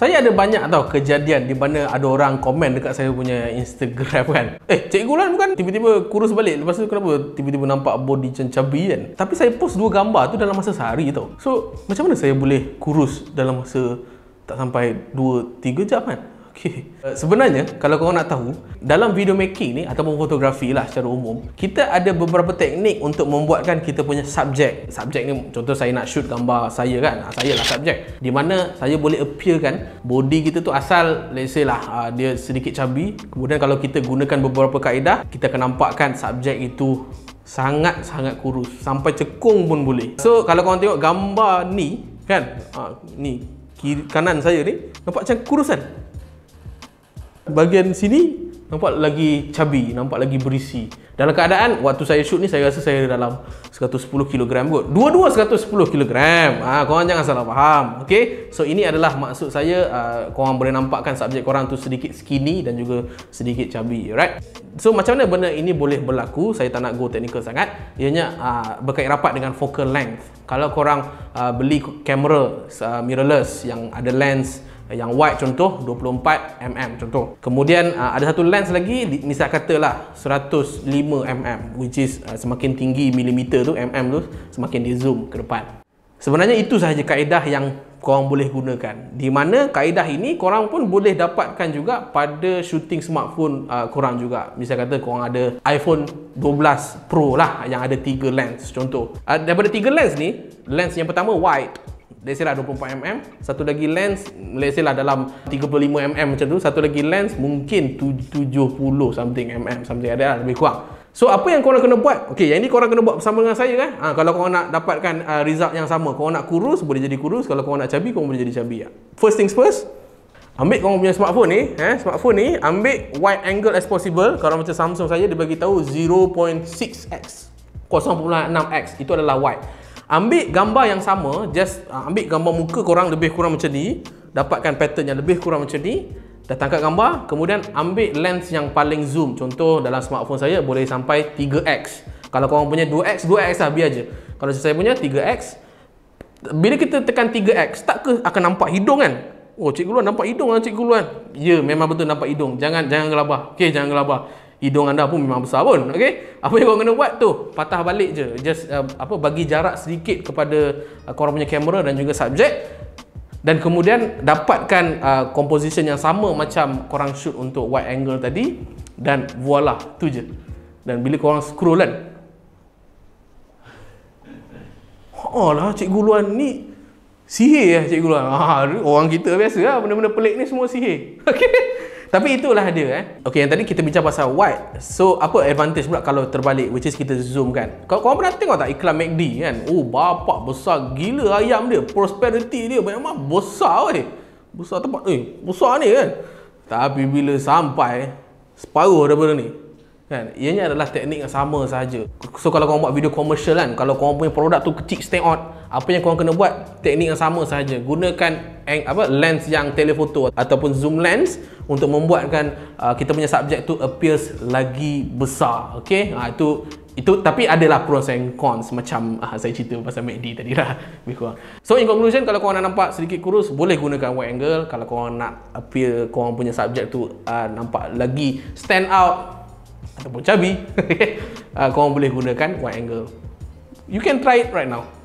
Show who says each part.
Speaker 1: Saya ada banyak tau kejadian di mana ada orang komen dekat saya punya Instagram kan. Eh, cikgu lah bukan tiba-tiba kurus balik. Lepas tu kenapa tiba-tiba nampak body macam kan. Tapi saya post dua gambar tu dalam masa sehari tau. So, macam mana saya boleh kurus dalam masa tak sampai 2-3 jam kan? Okay. Uh, eh, sebenarnya, kalau korang nak tahu, dalam video making ni ataupun fotografi lah secara umum, kita ada beberapa teknik untuk membuatkan kita punya subjek. Subjek ni contoh saya nak shoot gambar saya kan, ha, saya lah subjek. Di mana saya boleh appear kan body kita tu asal let's say lah uh, dia sedikit cabi. Kemudian kalau kita gunakan beberapa kaedah, kita akan nampakkan subjek itu sangat-sangat kurus sampai cekung pun boleh. So, kalau korang tengok gambar ni kan, uh, ni kiri, kanan saya ni, nampak macam kurusan. Bahagian sini nampak lagi cabi, nampak lagi berisi. Dalam keadaan waktu saya shoot ni saya rasa saya dalam 110 kg kot. Dua-dua 110 kg. Ah ha, korang jangan salah faham. Okey. So ini adalah maksud saya uh, korang boleh nampakkan subjek korang tu sedikit skinny dan juga sedikit cabi, right? So macam mana benda ini boleh berlaku? Saya tak nak go technical sangat. Ianya uh, berkait rapat dengan focal length. Kalau korang uh, beli kamera uh, mirrorless yang ada lens yang wide contoh 24mm contoh kemudian uh, ada satu lens lagi misal katalah 105mm which is uh, semakin tinggi milimeter tu mm tu semakin dia zoom ke depan sebenarnya itu sahaja kaedah yang korang boleh gunakan di mana kaedah ini korang pun boleh dapatkan juga pada shooting smartphone uh, korang juga misal kata korang ada iPhone 12 Pro lah yang ada 3 lens contoh uh, daripada 3 lens ni lens yang pertama wide let's say lah 24mm satu lagi lens let's lah dalam 35mm macam tu satu lagi lens mungkin 70 something mm something ada lah lebih kurang So apa yang korang kena buat? Okay, yang ini korang kena buat bersama dengan saya kan? Ha, kalau korang nak dapatkan uh, result yang sama, korang nak kurus boleh jadi kurus, kalau korang nak cabi korang boleh jadi cabi. Ya? First things first, ambil korang punya smartphone ni, eh, smartphone ni ambil wide angle as possible. Kalau macam Samsung saya dia bagi tahu 0.6x, 0.6x itu adalah wide. Ambil gambar yang sama, just uh, ambil gambar muka korang lebih kurang macam ni, dapatkan pattern yang lebih kurang macam ni. Dah tangkap gambar, kemudian ambil lens yang paling zoom. Contoh dalam smartphone saya boleh sampai 3x. Kalau korang punya 2x, 2x lah biar je. Kalau saya punya 3x, bila kita tekan 3x, tak ke akan nampak hidung kan? Oh, cikgu luan nampak hidung lah cikgu luan. Ya, memang betul nampak hidung. Jangan jangan gelabah. Okey, jangan gelabah hidung anda pun memang besar pun okey apa yang kau kena buat tu patah balik je just uh, apa bagi jarak sedikit kepada uh, korang punya kamera dan juga subjek dan kemudian dapatkan uh, composition yang sama macam korang shoot untuk wide angle tadi dan voila tu je dan bila korang scroll kan lah cikgu Luan ni sihir lah cikgu Luan ah, orang kita biasa lah benda-benda pelik ni semua sihir okay. Tapi itulah dia eh. Okey, yang tadi kita bincang pasal white. So, apa advantage pula kalau terbalik which is kita zoom kan. Kau kau pernah tengok tak iklan McD kan? Oh, bapak besar gila ayam dia. Prosperity dia memang besar oi. Besar tempat eh, besar ni kan. Tapi bila sampai eh, separuh daripada ni, kan ianya adalah teknik yang sama saja so kalau kau buat video commercial kan kalau kau punya produk tu kecil stand out apa yang kau kena buat teknik yang sama saja gunakan eng, apa lens yang telefoto ataupun zoom lens untuk membuatkan uh, kita punya subjek tu appears lagi besar okey ha, itu itu tapi adalah pros and cons macam uh, saya cerita pasal MACD tadi lah so in conclusion kalau kau nak nampak sedikit kurus boleh gunakan wide angle kalau kau nak appear kau punya subjek tu uh, nampak lagi stand out ataupun cabi uh, korang boleh gunakan wide angle you can try it right now